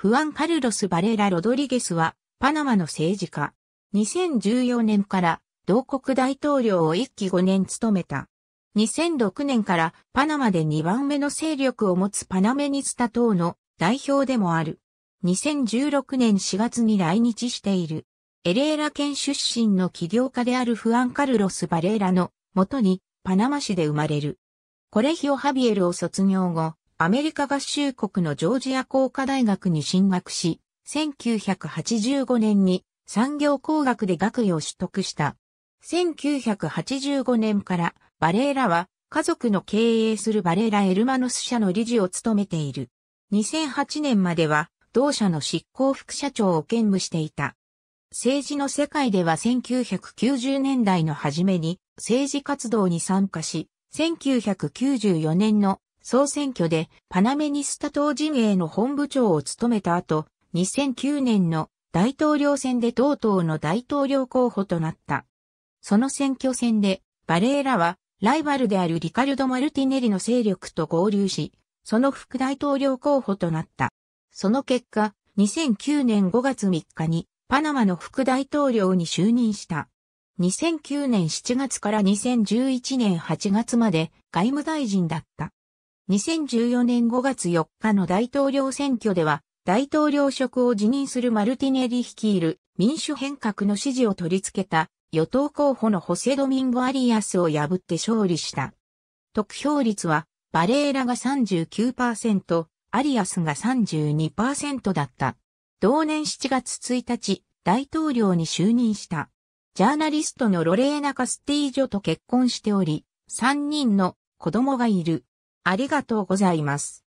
フアン・カルロス・バレラ・ロドリゲスは、パナマの政治家。2014年から同国大統領を1期5年務めた。2006年からパナマで2番目の勢力を持つパナメニスタ党の代表でもある。2016年4月に来日している。エレーラ県出身の起業家であるフアン・カルロス・バレーラの元にパナマ市で生まれる。コレヒオ・ハビエルを卒業後、アメリカ合衆国のジョージア工科大学に進学し、1985年に産業工学で学位を取得した。1985年からバレーラは家族の経営するバレーラエルマノス社の理事を務めている。2008年までは同社の執行副社長を兼務していた。政治の世界では1990年代の初めに政治活動に参加し、1994年の総選挙でパナメニスタ党陣営の本部長を務めた後、2009年の大統領選で同党の大統領候補となった。その選挙戦で、バレーラはライバルであるリカルド・マルティネリの勢力と合流し、その副大統領候補となった。その結果、2009年5月3日にパナマの副大統領に就任した。2009年7月から2011年8月まで外務大臣だった。2014年5月4日の大統領選挙では、大統領職を辞任するマルティネリ率いる民主変革の支持を取り付けた与党候補のホセドミンゴ・アリアスを破って勝利した。得票率はバレーラが39%、アリアスが32%だった。同年7月1日、大統領に就任した。ジャーナリストのロレーナ・カスティージョと結婚しており、3人の子供がいる。ありがとうございます。